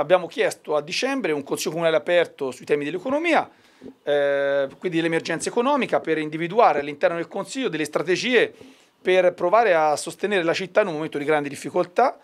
abbiamo chiesto a dicembre un consiglio comunale aperto sui temi dell'economia, eh, quindi dell'emergenza economica, per individuare all'interno del consiglio delle strategie per provare a sostenere la città in un momento di grande difficoltà.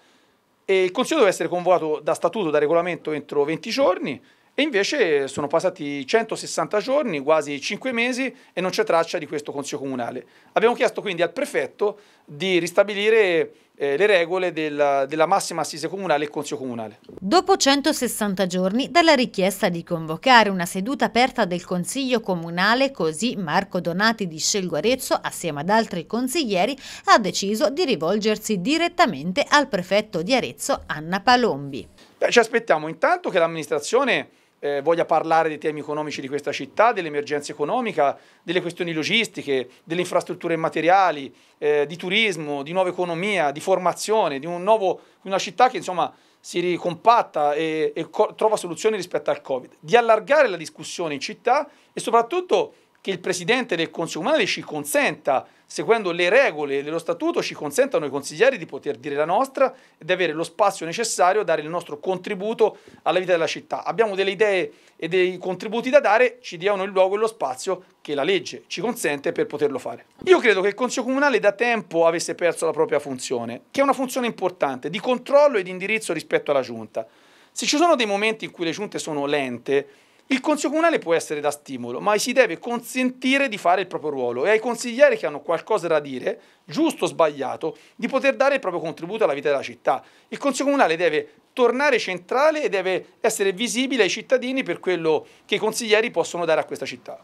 E il consiglio deve essere convocato da statuto, da regolamento entro 20 giorni e invece sono passati 160 giorni, quasi 5 mesi, e non c'è traccia di questo Consiglio Comunale. Abbiamo chiesto quindi al Prefetto di ristabilire eh, le regole della, della massima assise comunale e Consiglio Comunale. Dopo 160 giorni dalla richiesta di convocare una seduta aperta del Consiglio Comunale, così Marco Donati di Scelgo Arezzo, assieme ad altri consiglieri, ha deciso di rivolgersi direttamente al Prefetto di Arezzo, Anna Palombi. Beh, ci aspettiamo intanto che l'amministrazione eh, voglia parlare dei temi economici di questa città, dell'emergenza economica, delle questioni logistiche, delle infrastrutture materiali, eh, di turismo, di nuova economia, di formazione, di un nuovo, una città che insomma si ricompatta e, e trova soluzioni rispetto al Covid, di allargare la discussione in città e soprattutto che il Presidente del Consiglio Comunale ci consenta, seguendo le regole dello Statuto, ci consenta a consiglieri di poter dire la nostra e di avere lo spazio necessario a dare il nostro contributo alla vita della città. Abbiamo delle idee e dei contributi da dare, ci diano il luogo e lo spazio che la legge ci consente per poterlo fare. Io credo che il Consiglio Comunale da tempo avesse perso la propria funzione, che è una funzione importante, di controllo e di indirizzo rispetto alla Giunta. Se ci sono dei momenti in cui le giunte sono lente, il consiglio comunale può essere da stimolo, ma si deve consentire di fare il proprio ruolo e ai consiglieri che hanno qualcosa da dire, giusto o sbagliato, di poter dare il proprio contributo alla vita della città. Il consiglio comunale deve tornare centrale e deve essere visibile ai cittadini per quello che i consiglieri possono dare a questa città.